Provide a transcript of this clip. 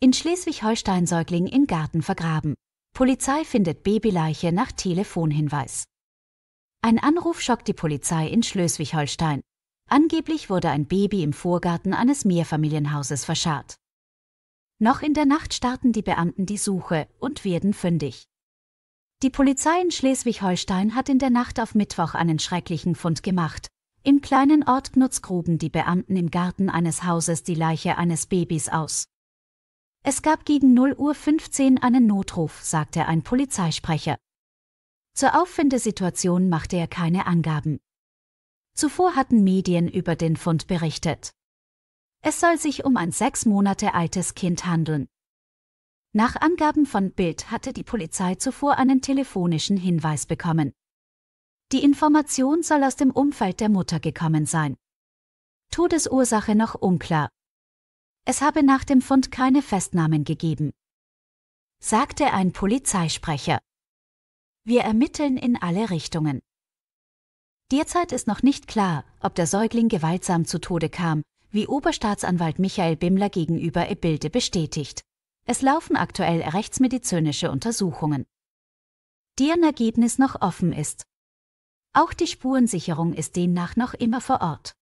In Schleswig-Holstein Säugling im Garten vergraben. Polizei findet Babyleiche nach Telefonhinweis. Ein Anruf schockt die Polizei in Schleswig-Holstein. Angeblich wurde ein Baby im Vorgarten eines Mehrfamilienhauses verscharrt. Noch in der Nacht starten die Beamten die Suche und werden fündig. Die Polizei in Schleswig-Holstein hat in der Nacht auf Mittwoch einen schrecklichen Fund gemacht. Im kleinen Ort Knutzgruben die Beamten im Garten eines Hauses die Leiche eines Babys aus. Es gab gegen 0 Uhr 15 einen Notruf, sagte ein Polizeisprecher. Zur Auffindesituation machte er keine Angaben. Zuvor hatten Medien über den Fund berichtet. Es soll sich um ein sechs Monate altes Kind handeln. Nach Angaben von Bild hatte die Polizei zuvor einen telefonischen Hinweis bekommen. Die Information soll aus dem Umfeld der Mutter gekommen sein. Todesursache noch unklar es habe nach dem Fund keine Festnahmen gegeben, sagte ein Polizeisprecher. Wir ermitteln in alle Richtungen. Derzeit ist noch nicht klar, ob der Säugling gewaltsam zu Tode kam, wie Oberstaatsanwalt Michael Bimmler gegenüber Ebilde bestätigt. Es laufen aktuell rechtsmedizinische Untersuchungen. Deren Ergebnis noch offen ist. Auch die Spurensicherung ist demnach noch immer vor Ort.